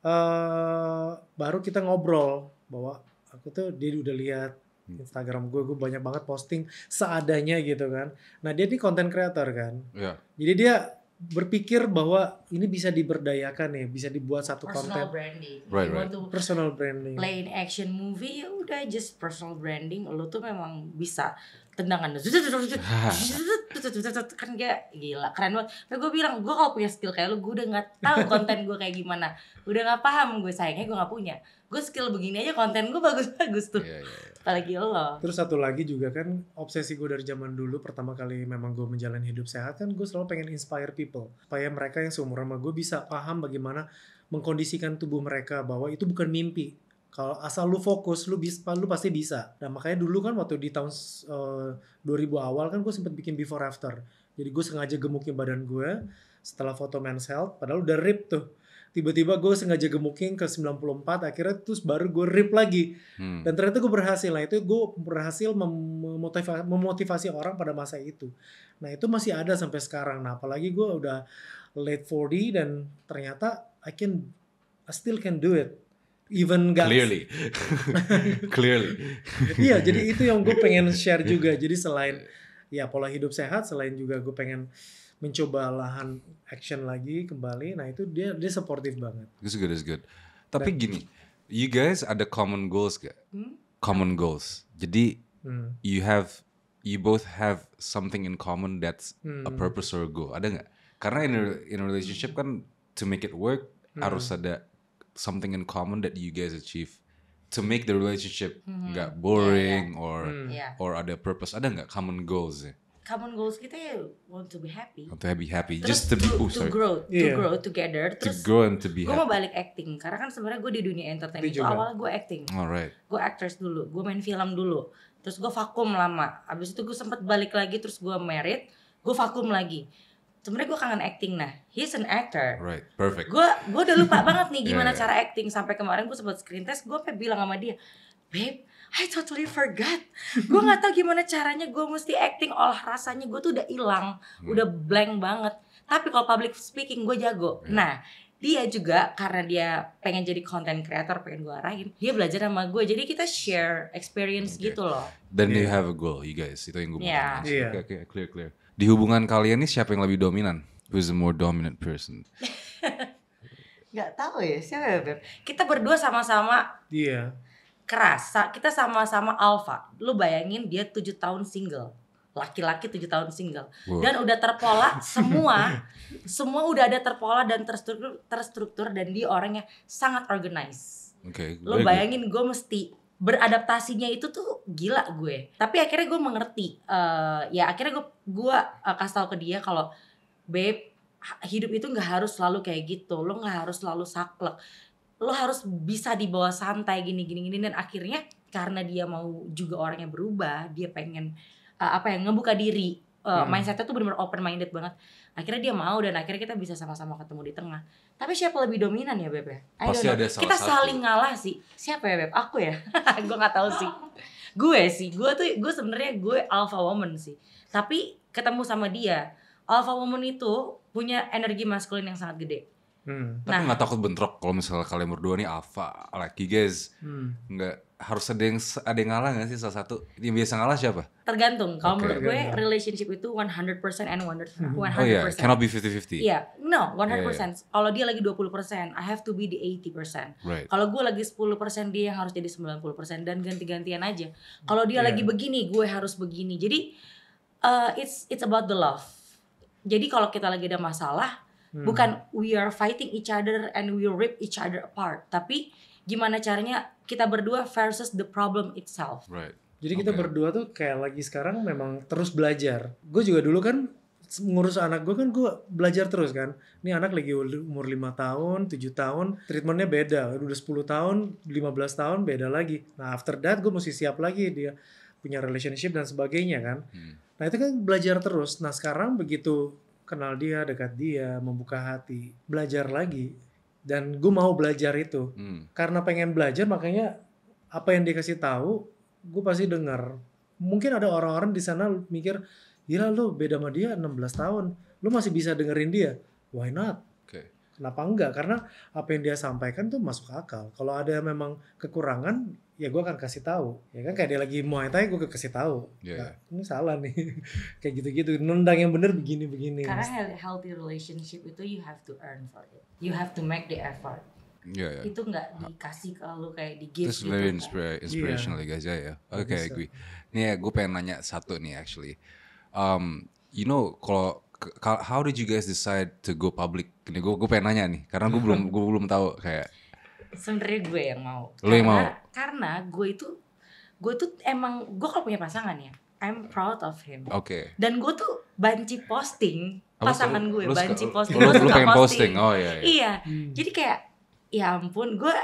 uh, baru kita ngobrol bahwa aku tuh dia udah lihat hmm. Instagram gue gue banyak banget posting seadanya gitu kan nah dia ini konten creator kan yeah. jadi dia berpikir bahwa ini bisa diberdayakan ya, bisa dibuat satu personal konten. Personal branding. Right, right. personal branding. Play in action movie ya udah just personal branding. Lo tuh memang bisa tendangan kan dia gila keren banget tapi kan gue bilang gue kalau punya skill kayak lu gue udah nggak tahu konten gue kayak gimana udah nggak paham gue sayangnya gue nggak punya gue skill begini aja konten gue bagus-bagus tuh yeah, yeah, iya. apalagi lo terus satu lagi juga kan obsesi gue dari zaman dulu pertama kali memang gue menjalani hidup sehat kan gue selalu pengen inspire people supaya mereka yang seumur sama gue bisa paham bagaimana mengkondisikan tubuh mereka bahwa itu bukan mimpi kalau asal lu fokus lu bisa lu pasti bisa nah makanya dulu kan waktu di tahun uh, eh, 2000 awal kan gue sempet bikin before after jadi gue sengaja gemukin badan gue setelah foto men's health padahal udah rip tuh tiba-tiba gue sengaja gemukin ke 94 akhirnya terus baru gue rip lagi hmm. dan ternyata gue berhasil nah itu gue berhasil memotivasi, memotivasi orang pada masa itu nah itu masih ada sampai sekarang nah apalagi gue udah late 40 dan ternyata I can I still can do it even gak clearly clearly iya jadi itu yang gue pengen share iya. juga jadi selain ya pola hidup sehat selain juga gue pengen mencoba lahan action lagi kembali nah itu dia dia supportive banget Itu good itu good tapi gini you guys ada common goals gak hmm? common goals jadi hmm. you have you both have something in common that's hmm. a purpose or a goal ada nggak karena in a, in a relationship kan to make it work hmm. harus ada something in common that you guys achieve to make the relationship mm-hmm. nggak mm -hmm. boring yeah, yeah. or hmm. yeah. or ada purpose ada nggak common goals common goals kita ya want to be happy want to be happy terus just to, to be oh, sorry. to grow yeah. to grow together terus to grow and to be gue mau balik acting karena kan sebenarnya gue di dunia entertainment itu awal gue acting alright gue actress dulu gue main film dulu terus gue vakum lama abis itu gue sempet balik lagi terus gue married. gue vakum lagi sebenarnya gue kangen acting nah he's an actor right perfect gue gue udah lupa banget nih gimana yeah, yeah. cara acting sampai kemarin gue sempat screen test gue pake bilang sama dia babe I totally forgot gue nggak tahu gimana caranya gue mesti acting olah rasanya gue tuh udah hilang hmm. udah blank banget tapi kalau public speaking gue jago yeah. nah dia juga karena dia pengen jadi content creator pengen gue arahin dia belajar sama gue jadi kita share experience okay. gitu loh then yeah. they have a goal you guys itu yang gue mau yeah. Iya. oke okay, clear clear di hubungan kalian nih siapa yang lebih dominan? Who is the more dominant person? Gak tahu ya siapa ya Beb? Kita berdua sama-sama. Iya. Yeah. Kerasa kita sama-sama alpha. Lu bayangin dia tujuh tahun single laki-laki tujuh tahun single wow. dan udah terpola semua semua udah ada terpola dan terstruktur terstruktur dan dia orangnya sangat organized. Oke. Okay, Lo bayangin gue mesti beradaptasinya itu tuh gila gue tapi akhirnya gue mengerti uh, ya akhirnya gue gue uh, kasih tau ke dia kalau babe hidup itu nggak harus selalu kayak gitu lo nggak harus selalu saklek lo harus bisa dibawa santai gini gini gini dan akhirnya karena dia mau juga orangnya berubah dia pengen uh, apa ya ngebuka diri uh, hmm. mindsetnya tuh benar-benar open minded banget akhirnya dia mau dan akhirnya kita bisa sama-sama ketemu di tengah tapi siapa lebih dominan ya beb ya pasti ada salah kita satu. saling ngalah sih siapa ya beb aku ya gue nggak tahu sih gue sih gue tuh gue sebenarnya gue alpha woman sih tapi ketemu sama dia alpha woman itu punya energi maskulin yang sangat gede hmm. nah, tapi nggak takut bentrok kalau misalnya kalian berdua nih alpha laki guys hmm. nggak harus ada yang ada yang ngalah gak sih salah satu yang biasa ngalah siapa? Tergantung. Kalau okay. menurut gue yeah. relationship itu 100% and 100%. Mm-hmm. Oh iya, yeah. cannot be 50-50. Iya, yeah. no, 100%. Yeah, yeah. Kalau dia lagi 20%, I have to be the 80%. Right. Kalau gue lagi 10%, dia yang harus jadi 90% dan ganti-gantian aja. Kalau dia yeah. lagi begini, gue harus begini. Jadi uh, it's it's about the love. Jadi kalau kita lagi ada masalah, hmm. bukan we are fighting each other and we rip each other apart, tapi gimana caranya kita berdua versus the problem itself. Right. Jadi okay. kita berdua tuh kayak lagi sekarang memang terus belajar. Gue juga dulu kan ngurus anak gue kan gue belajar terus kan. Ini anak lagi umur 5 tahun, 7 tahun, treatmentnya beda. Udah 10 tahun, 15 tahun beda lagi. Nah after that gue mesti siap lagi dia punya relationship dan sebagainya kan. Hmm. Nah itu kan belajar terus. Nah sekarang begitu kenal dia, dekat dia, membuka hati, belajar lagi dan gue mau belajar itu hmm. karena pengen belajar makanya apa yang dikasih tahu gue pasti dengar mungkin ada orang-orang di sana mikir gila lu beda sama dia 16 tahun lu masih bisa dengerin dia why not kenapa enggak karena apa yang dia sampaikan tuh masuk akal kalau ada memang kekurangan ya gue akan kasih tahu ya kan kayak dia lagi muay thai gue kasih tahu yeah. nah, iya. ini salah nih kayak gitu-gitu nendang yang bener begini-begini karena healthy relationship itu you have to earn for it you have to make the effort Ya, ya. itu nggak dikasih ke lu kayak di gift gitu very kan. inspira iya. inspirational yeah. guys ya ya oke okay, gue nih ya, gue pengen nanya satu nih actually um, you know kalau how did you guys decide to go public? Ini gue gue pengen nanya nih, karena gue belum gue belum tahu kayak. Sebenarnya gue yang mau. Lo yang mau. Karena gue itu gue itu emang gue kalau punya pasangan ya, I'm proud of him. Oke. Okay. Dan gue tuh banci posting oh, pasangan gue, banci posting. Lo, lo, lo pengen posting, oh iya. Iya, iya. Hmm. jadi kayak ya ampun gue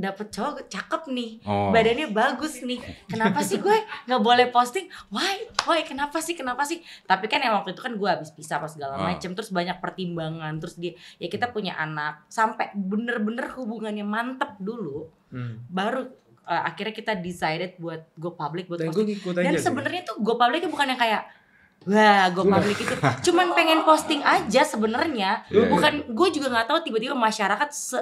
dapet cowok cakep nih, oh. badannya bagus nih. Kenapa sih gue nggak boleh posting? Why? Why? Kenapa sih? Kenapa sih? Tapi kan yang waktu itu kan gue habis pisah pas segala oh. macem, terus banyak pertimbangan, terus dia ya kita punya anak sampai bener-bener hubungannya mantep dulu, hmm. baru uh, akhirnya kita decided buat go public buat dan posting. Dan sebenarnya tuh go publicnya bukan yang kayak Wah, gue iya. public itu cuman pengen posting aja sebenarnya. Yeah, iya. Bukan yeah. gue juga nggak tahu tiba-tiba masyarakat se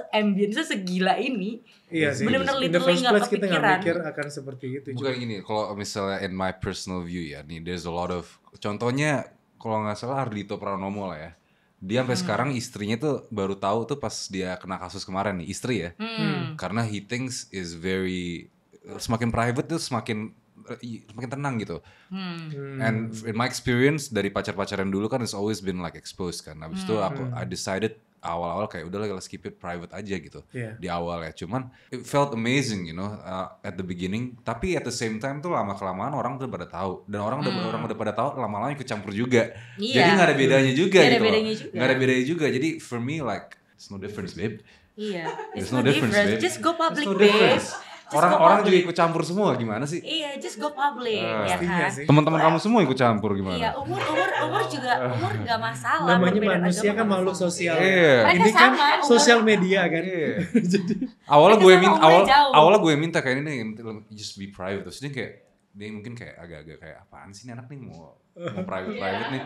segila ini. Iya sih. Benar-benar literally nggak kepikiran. Kita gak mikir akan seperti itu. Bukan juga. gini, kalau misalnya in my personal view ya, nih there's a lot of contohnya kalau nggak salah Ardito Pranomo lah ya. Dia sampai hmm. sekarang istrinya tuh baru tahu tuh pas dia kena kasus kemarin nih, istri ya. Hmm. Karena he thinks is very semakin private tuh semakin Semakin eh, tenang gitu. Hmm. And hmm. in my experience dari pacar-pacaran dulu kan it's always been like exposed kan. Habis hmm. itu aku hmm. I decided awal-awal kayak udah let's keep it private aja gitu yeah. di awal ya. Cuman it felt amazing you know uh, at the beginning. Tapi at the same time tuh lama kelamaan orang tuh pada tahu dan orang udah hmm. orang udah pada tahu lama-lama ikut campur juga. Yeah. Jadi nggak ada bedanya juga gak gitu. Ada bedanya juga. Gak ada bedanya juga. Jadi for me like it's no difference babe. Iya, yeah. it's, it's no, difference, difference. babe. Just go public, no babe. Orang-orang juga ikut campur semua gimana sih? Iya, just go public uh, ya kan. Teman-teman kamu iya. semua ikut campur gimana? Iya, umur umur umur juga umur gak masalah. Namanya manusia kan makhluk sosial. Iya. Ini kan sosial media kan. Iya. Jadi awalnya gue minta awal awalnya gue minta kayak ini nih, just be private. Terus dia kayak dia mungkin kayak agak-agak kayak apaan sih ini anak nih mau mau private iya. private nih.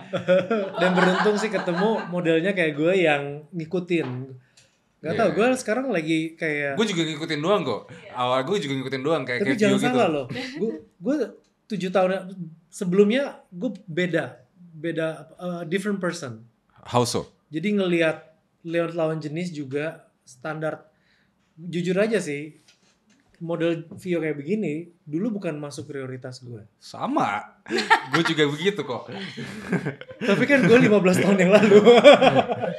Dan beruntung sih ketemu modelnya kayak gue yang ngikutin Gak iya. tau, gue sekarang lagi kayak Gue juga ngikutin doang kok iya. Awal gue juga ngikutin doang kayak Tapi jangan gitu. salah gitu. loh Gue tujuh tahun sebelumnya gue beda beda eh, different person how so jadi ngelihat lawan lawan jenis juga standar jujur aja sih model view kayak begini dulu bukan masuk prioritas gue. Sama. gue juga begitu kok. Tapi kan gue 15 tahun yang lalu.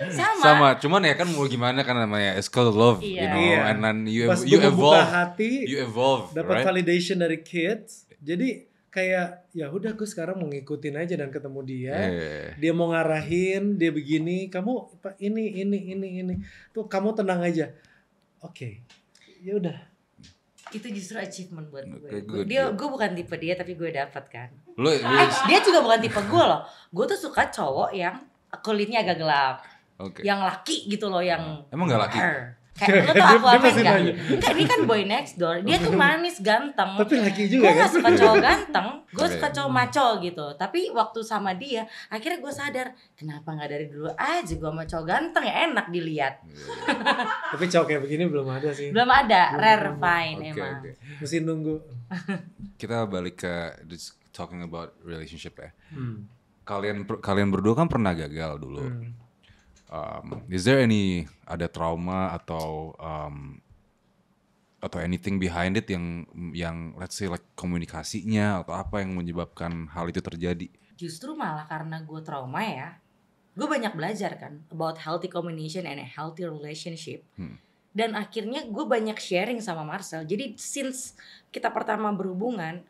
Sama. Sama, cuman ya kan mau gimana kan namanya it's called love, yeah. you iya. know, yeah. and then you Pas you evolve. hati, you evolve, dapat right? validation dari kids. Jadi kayak ya udah gue sekarang mau ngikutin aja dan ketemu dia yeah. dia mau ngarahin dia begini kamu ini ini ini ini tuh kamu tenang aja oke okay. ya udah itu justru achievement buat gue. Okay, good, dia yeah. gue bukan tipe dia tapi gue dapat kan. Lu, eh, dia juga bukan tipe gue loh. Gue tuh suka cowok yang kulitnya agak gelap. Okay. Yang laki gitu loh yang. Emang gak laki? Her. Kayak lu tau aku apa enggak? Ini kan boy next door. Dia tuh manis, ganteng. Tapi laki juga Gue kan? gak suka cowok ganteng. Gue iya, suka cowok iya. maco gitu. Tapi waktu sama dia, akhirnya gue sadar. Kenapa gak dari dulu aja gue sama cowok ganteng ya enak dilihat. Iya. Tapi cowok kayak begini belum ada sih. Belum ada. Rare fine emang. Mesti nunggu. Kita balik ke talking about relationship ya. Hmm. Kalian kalian berdua kan pernah gagal dulu. Hmm um, is there any ada trauma atau um, atau anything behind it yang yang let's say like komunikasinya atau apa yang menyebabkan hal itu terjadi? Justru malah karena gue trauma ya, gue banyak belajar kan about healthy communication and a healthy relationship. Hmm. Dan akhirnya gue banyak sharing sama Marcel. Jadi since kita pertama berhubungan,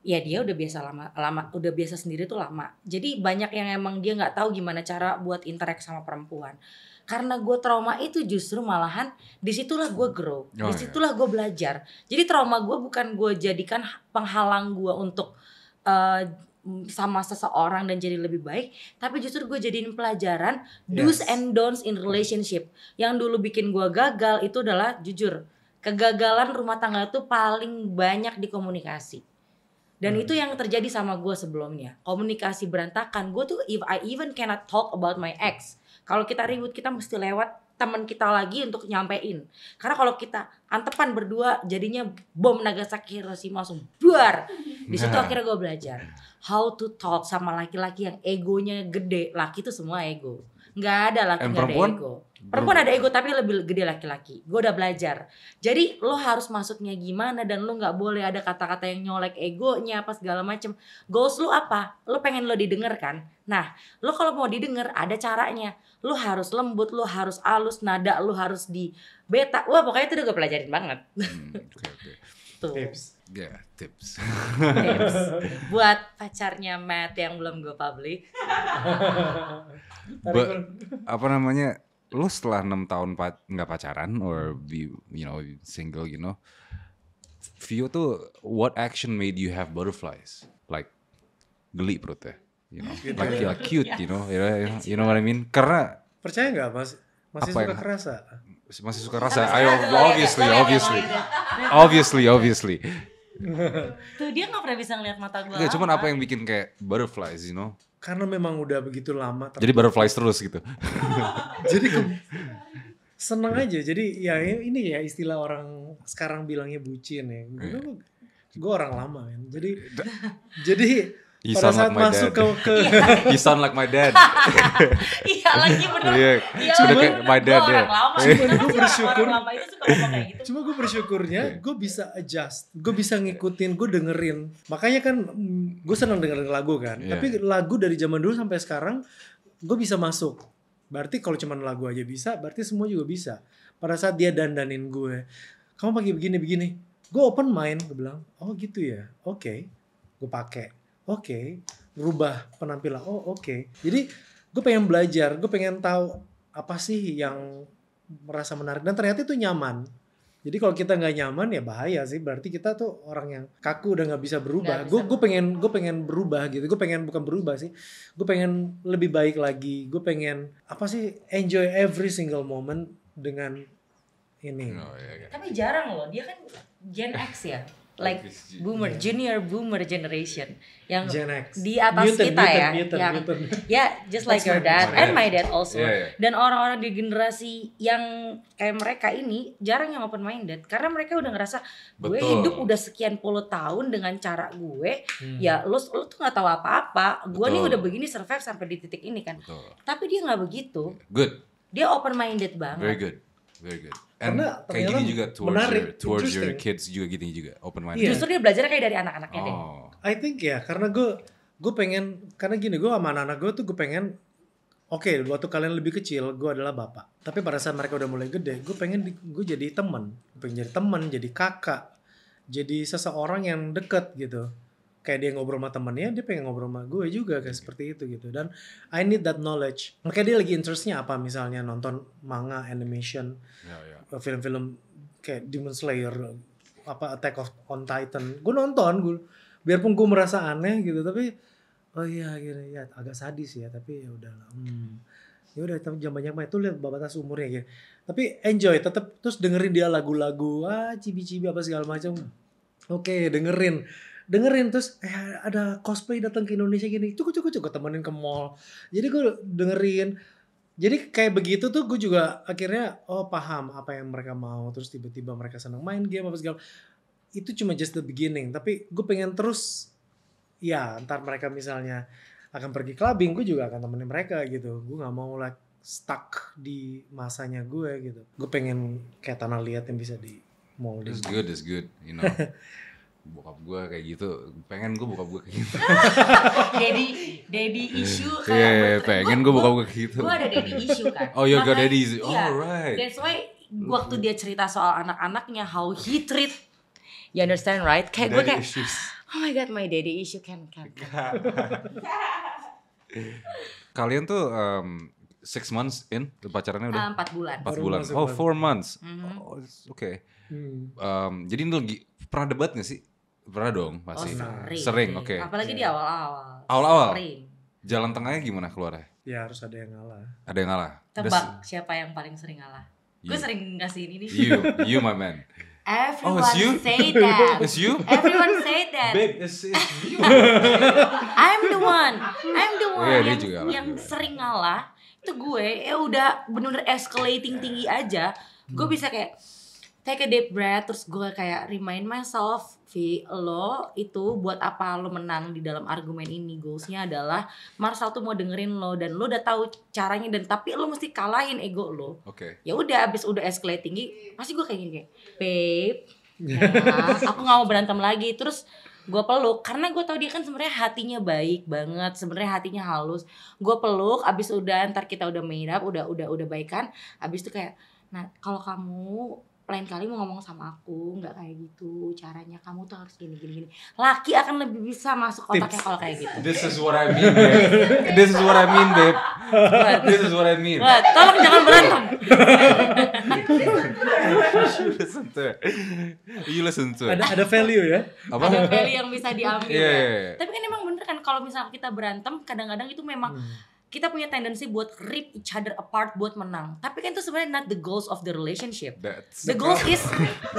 ya dia udah biasa lama lama udah biasa sendiri tuh lama jadi banyak yang emang dia nggak tahu gimana cara buat interaksi sama perempuan karena gue trauma itu justru malahan disitulah gue grow oh, iya. disitulah gue belajar jadi trauma gue bukan gue jadikan penghalang gue untuk uh, sama seseorang dan jadi lebih baik tapi justru gue jadiin pelajaran do's and don'ts in relationship yang dulu bikin gue gagal itu adalah jujur kegagalan rumah tangga itu paling banyak dikomunikasi. Dan hmm. itu yang terjadi sama gue sebelumnya. Komunikasi berantakan. Gue tuh if I even cannot talk about my ex. Kalau kita ribut kita mesti lewat teman kita lagi untuk nyampein. Karena kalau kita antepan berdua jadinya bom Nagasaki Hiroshima langsung buar. Di situ nah. akhirnya gue belajar how to talk sama laki-laki yang egonya gede. Laki itu semua ego nggak ada laki eh, nggak ada ego perempuan ada ego tapi lebih gede laki-laki gue udah belajar jadi lo harus masuknya gimana dan lo nggak boleh ada kata-kata yang nyolek egonya apa segala macem goals lo apa lo pengen lo didengar kan nah lo kalau mau didengar ada caranya lo harus lembut lo harus alus nada lo harus di beta wah pokoknya itu udah gue pelajarin banget hmm, okay, okay gitu. Tips. Ya, yeah, tips. tips. Buat pacarnya Matt yang belum gue publik. But, apa namanya? Lu setelah enam tahun pa nggak pacaran or be, you know single, you know, Vio tuh what action made you have butterflies? Like geli perutnya, you know, gitu like, like ya. cute, yeah. you know, you know, you know what I mean? Karena percaya nggak mas masih apa suka yang, kerasa? masih suka rasa. Ayo, obviously, obviously, obviously, obviously. Tuh dia nggak pernah bisa ngeliat mata gue. Gak, cuman apa yang bikin kayak butterflies, you know? Karena memang udah begitu lama. Jadi butterflies terus gitu. Jadi seneng aja. Jadi ya ini ya istilah orang sekarang bilangnya bucin ya. Gue, yeah. gue orang lama kan. Jadi jadi You Pada sound saat like my masuk dad. ke, ke... you sound like my dad. Iya lagi bener. Iya. Yeah. Sudah kayak my dad ya. Cuma gitu, gue bersyukur. Gitu. Cuma gue bersyukurnya iya. gue bisa adjust, gue bisa ngikutin, gue dengerin. Makanya kan mm, gue senang dengerin lagu kan. Yeah. Tapi lagu dari zaman dulu sampai sekarang gue bisa masuk. Berarti kalau cuman lagu aja bisa, berarti semua juga bisa. Pada saat dia dandanin gue, kamu pakai begini begini. Gue open mind, gue bilang, oh gitu ya, oke, okay. gue pakai oke okay. rubah penampilan oh oke okay. jadi gue pengen belajar gue pengen tahu apa sih yang merasa menarik dan ternyata itu nyaman jadi kalau kita nggak nyaman ya bahaya sih. Berarti kita tuh orang yang kaku udah nggak bisa berubah. Gue gue pengen gue pengen berubah gitu. Gue pengen bukan berubah sih. Gue pengen lebih baik lagi. Gue pengen apa sih enjoy every single moment dengan ini. oh, iya, iya. Tapi jarang loh. Dia kan Gen X ya like boomer yeah. junior boomer generation yang Gen X. di atas Newton, kita Newton, ya Newton, yang ya just like your dad and my dad also yeah, yeah. dan orang-orang di generasi yang kayak mereka ini jarang yang open minded karena mereka udah ngerasa gue Betul. hidup udah sekian puluh tahun dengan cara gue hmm. ya lo lo tuh nggak tahu apa-apa gue nih udah begini survive sampai di titik ini kan Betul. tapi dia nggak begitu good dia open minded banget very good Very good. And Karena kayak gini juga towards menarik, your, towards your kids juga gini gitu juga open minded. Yeah. Justru dia belajar kayak dari anak-anaknya oh. deh. I think ya karena gue gue pengen karena gini gue sama anak-anak gue tuh gue pengen oke okay, waktu kalian lebih kecil gue adalah bapak tapi pada saat mereka udah mulai gede gue pengen gue jadi teman, pengen jadi teman, jadi kakak jadi seseorang yang deket gitu kayak dia ngobrol sama temennya dia pengen ngobrol sama gue juga kayak seperti itu gitu dan I need that knowledge makanya dia lagi interestnya apa misalnya nonton manga animation ya, ya. Eh, film-film yeah, yeah. kayak Demon Slayer apa Attack of on Titan gue nonton gue biarpun gue merasa aneh gitu tapi oh iya gini ya agak sadis ya tapi ya udahlah hmm. ya udah tapi jam banyak banget itu lihat batas umurnya gitu tapi enjoy tetap terus dengerin dia lagu-lagu ah cibi-cibi apa segala macam oke okay, dengerin dengerin terus eh ada cosplay datang ke Indonesia gini cukup cukup cukup temenin ke mall jadi gue dengerin jadi kayak begitu tuh gue juga akhirnya oh paham apa yang mereka mau terus tiba-tiba mereka senang main game apa segala itu cuma just the beginning tapi gue pengen terus ya ntar mereka misalnya akan pergi clubbing gue juga akan temenin mereka gitu gue nggak mau like stuck di masanya gue gitu gue pengen kayak tanah liat yang bisa di mall that's good that's good you know bokap gue kayak gitu pengen gue bokap gue kayak gitu daddy daddy issue iya, kayak yeah, pengen gue bokap gue kayak gitu gue ada daddy issue kan oh you got daddy issue yeah, alright that's why waktu dia cerita soal anak-anaknya how he treat you understand right kayak gue kayak issues. oh my god my daddy issue can can, kalian tuh um, six months in pacarannya udah empat um, bulan empat bulan oh four months mm -hmm. oh, oke okay. um, jadi ini lagi pernah debat gak sih Pernah dong pasti. Oh, sering. Sering, oke. Okay. Apalagi yeah. di iya. awal-awal. Awal-awal. Sering. Jalan tengahnya gimana keluarnya? Ya harus ada yang ngalah. Ada yang ngalah. Tebak siapa yang paling sering ngalah? Gue sering ngasih ini nih. You, you my man. Everyone oh, it's you? say that. It's you? Everyone say that. Babe, it's, it's you. I'm the one. I'm the oh, iya, one yeah, yang, yang juga. sering ngalah. Itu gue ya udah bener-bener escalating tinggi aja. Gue hmm. bisa kayak take a deep breath terus gue kayak remind myself Vi, lo itu buat apa lo menang di dalam argumen ini? Goalsnya adalah Marcel tuh mau dengerin lo dan lo udah tahu caranya dan tapi lo mesti kalahin ego lo. Oke. Okay. Ya udah abis udah escalate tinggi, pasti gue kayak gini kayak, babe, nah, aku nggak mau berantem lagi. Terus gue peluk karena gue tau dia kan sebenarnya hatinya baik banget sebenarnya hatinya halus gue peluk abis udah ntar kita udah made up udah udah udah baikan abis itu kayak nah kalau kamu lain kali mau ngomong sama aku nggak kayak gitu caranya kamu tuh harus gini gini gini laki akan lebih bisa masuk otaknya kalau kayak gitu this is what I mean babe this is what I mean babe this is what I mean What? tolong jangan berantem you listen to it. you listen to it. ada ada value ya Apa? ada value yang bisa diambil yeah, yeah, yeah. Iya. tapi kan emang bener kan kalau misalnya kita berantem kadang-kadang itu memang hmm kita punya tendensi buat rip each other apart buat menang. Tapi kan itu sebenarnya not the goals of the relationship. That's the, goals is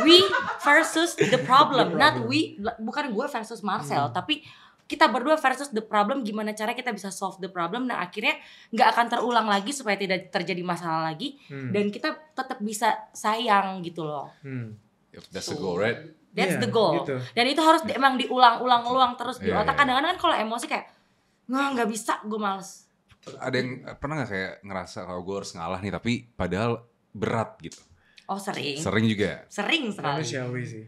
we versus the problem, not we bukan gue versus Marcel, hmm. tapi kita berdua versus the problem gimana cara kita bisa solve the problem nah, akhirnya nggak akan terulang lagi supaya tidak terjadi masalah lagi hmm. dan kita tetap bisa sayang gitu loh. Hmm. That's the goal, right? That's yeah, the goal. Gitu. Dan itu harus emang diulang-ulang-ulang terus yeah, di otak. Kadang-kadang kan kalau emosi kayak nggak nggak bisa, gue males ada yang eh, pernah nggak kayak ngerasa kalau gue harus ngalah nih tapi padahal berat gitu? Oh sering. Sering juga. Sering sering. Manusiawi sih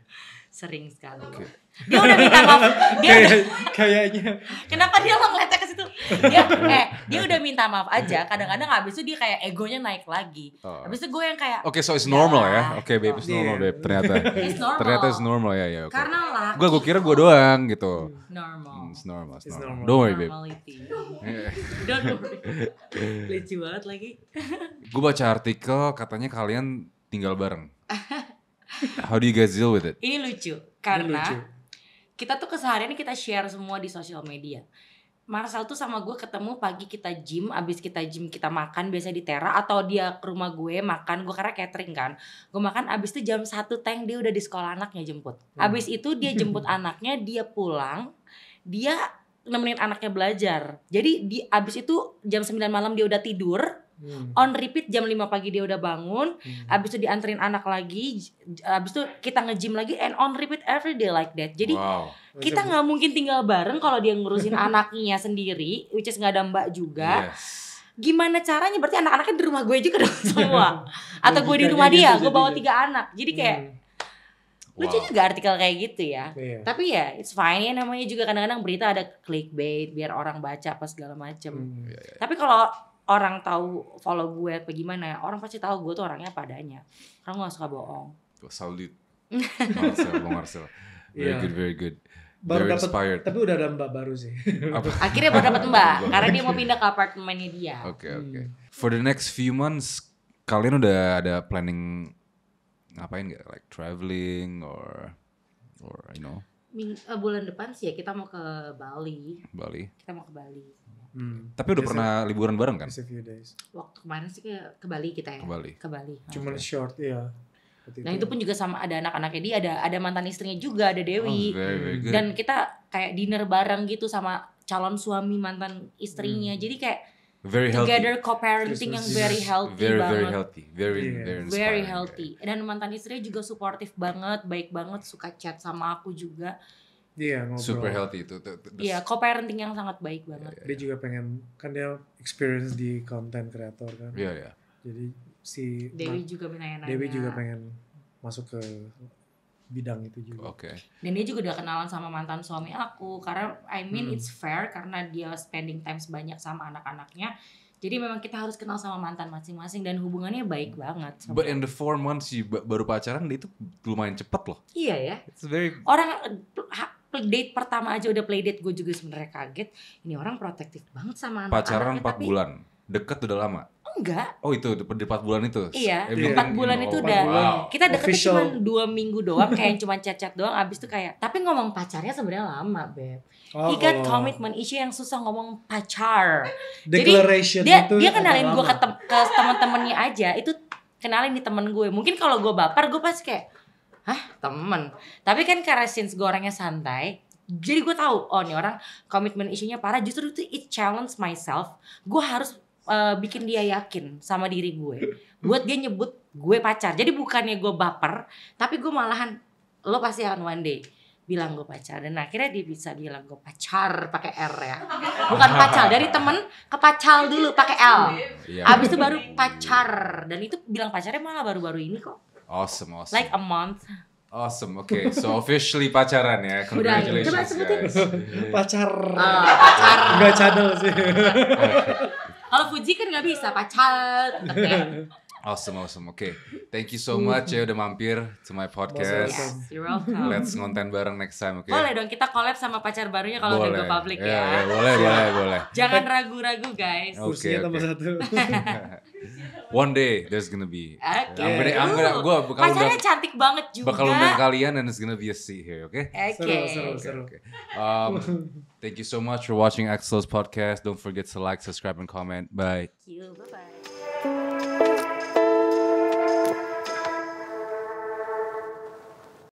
sering sekali. Okay. Dia udah minta maaf. Dia udah, kayaknya. Kenapa dia lo ngeliatnya ke situ? Dia eh dia udah minta maaf aja. Kadang-kadang abis itu dia kayak egonya naik lagi. Oh. Abis itu gue yang kayak Oke, okay, so it's normal ya. ya oke, okay, babe, it's gitu. normal, babe. Ternyata. It's normal. Ternyata it's normal ya, ya. Okay. Karena lah. Gue gue kira gue doang gitu. Normal. Hmm, it's normal. It's normal. It's normal. Don't worry, babe. Don't worry. Lucu banget lagi. gue baca artikel katanya kalian tinggal bareng. How do you guys deal with it? Ini lucu karena Ini lucu. kita tuh keseharian kita share semua di sosial media. Marcel tuh sama gue ketemu pagi kita gym, abis kita gym kita makan biasa di Tera atau dia ke rumah gue makan, gue karena catering kan, gue makan abis itu jam satu tank dia udah di sekolah anaknya jemput, hmm. abis itu dia jemput anaknya, dia pulang, dia nemenin anaknya belajar, jadi di abis itu jam 9 malam dia udah tidur, hmm. on repeat jam 5 pagi dia udah bangun hmm. abis itu dianterin anak lagi abis itu kita nge-gym lagi and on repeat every day like that jadi wow. kita nggak mungkin tinggal bareng kalau dia ngurusin anaknya sendiri which is nggak ada mbak juga yes gimana caranya berarti anak-anaknya di rumah gue juga dong iya. semua atau gue di iya, rumah iya, dia gue bawa tiga anak jadi hmm. kayak hmm. lucu juga artikel kayak gitu ya yeah. tapi ya it's fine ya namanya juga kadang-kadang berita ada clickbait biar orang baca apa segala macem hmm. tapi kalau orang tahu follow gue apa gimana ya, orang pasti tahu gue tuh orangnya apa adanya orang gak suka bohong solid Marcel Bang Marcel very yeah. good very good baru dapet, dapat tapi udah ada mbak baru sih apa? akhirnya baru dapat mbak karena dia mau pindah ke apartemennya dia oke okay, hmm. oke okay. for the next few months kalian udah ada planning ngapain gak like traveling or or you know Ming, uh, bulan depan sih ya kita mau ke Bali Bali kita mau ke Bali Hmm. Tapi udah pernah liburan bareng kan? few days. Waktu kemarin sih ke, ke Bali kita ya. Ke Bali. Ke Bali. Ah, Cuma okay. short ya. Nah itu pun juga sama ada anak-anaknya dia, ada ada mantan istrinya juga, ada Dewi. Oh, very, very hmm. good. Dan kita kayak dinner bareng gitu sama calon suami mantan istrinya. Hmm. Jadi kayak very together co-parenting yang very healthy very, banget. Very healthy, very yeah. very, very healthy. Dan mantan istrinya juga supportive banget, baik banget, suka chat sama aku juga. Iya ngobrol. Super healthy itu. Iya, yeah, co-parenting yang sangat baik iya, banget. Yeah, yeah, dia iya. juga pengen kan dia experience di content creator kan. Iya yeah, iya. Yeah. Jadi si Dewi nah, juga menanya nanya Dewi juga pengen masuk ke bidang itu juga. Oke. Okay. Dan dia juga udah kenalan sama mantan suami aku karena I mean hmm. it's fair karena dia spending time sebanyak sama anak-anaknya. Jadi memang kita harus kenal sama mantan masing-masing dan hubungannya baik hmm. banget. Sama But in the four months you baru pacaran dia itu lumayan cepet loh. Iya ya. It's very. Orang date pertama aja udah play date gue juga sebenarnya kaget. Ini orang protektif banget sama anak-anak. Pacaran empat tapi... bulan, deket udah lama. Oh, enggak. Oh itu di empat bulan itu. Iya, empat bulan oh, itu udah wow. kita deket cuma dua minggu doang, kayak cuma cacat doang. Abis itu kayak, tapi ngomong pacarnya sebenarnya lama, beb. Oh, got oh. commitment isu yang susah ngomong pacar. Declaration Jadi, dia, itu dia kenalin gue ke, te ke teman-temannya aja. Itu kenalin di temen gue. Mungkin kalau gue baper, gue pasti kayak hah temen tapi kan karena since gue orangnya santai jadi gue tahu oh nih orang komitmen isunya parah justru itu it challenge myself gue harus uh, bikin dia yakin sama diri gue buat dia nyebut gue pacar jadi bukannya gue baper tapi gue malahan lo pasti akan one day bilang gue pacar dan akhirnya dia bisa bilang gue pacar pakai r ya bukan pacar dari temen ke pacal dulu pakai l iya. abis itu baru pacar dan itu bilang pacarnya malah baru-baru ini kok Awesome, awesome. Like a month. Awesome, oke. Okay. So officially pacaran ya. Congratulations. Udah, coba sebutin. Guys. Pacar. Uh, pacar. Enggak channel sih. Kalau Fuji kan nggak bisa pacar. Okay. Awesome, awesome. Oke, okay. thank you so much ya udah mampir to my podcast. you're welcome. Let's ngonten bareng next time, oke? Okay? Boleh dong kita collab sama pacar barunya kalau udah go public yeah, ya. Yeah, boleh, boleh, boleh. Jangan ragu-ragu guys. Oke, okay, okay. satu. One day there's gonna be. Oke. Okay. Yeah. I'm gonna, I'm bakal Pacarnya undang, cantik banget juga. Bakal undang kalian and it's gonna be a see here, oke? Okay? Oke. Um, thank you so much for watching Axel's podcast. Don't forget to like, subscribe, and comment. Bye. Thank you. Bye bye.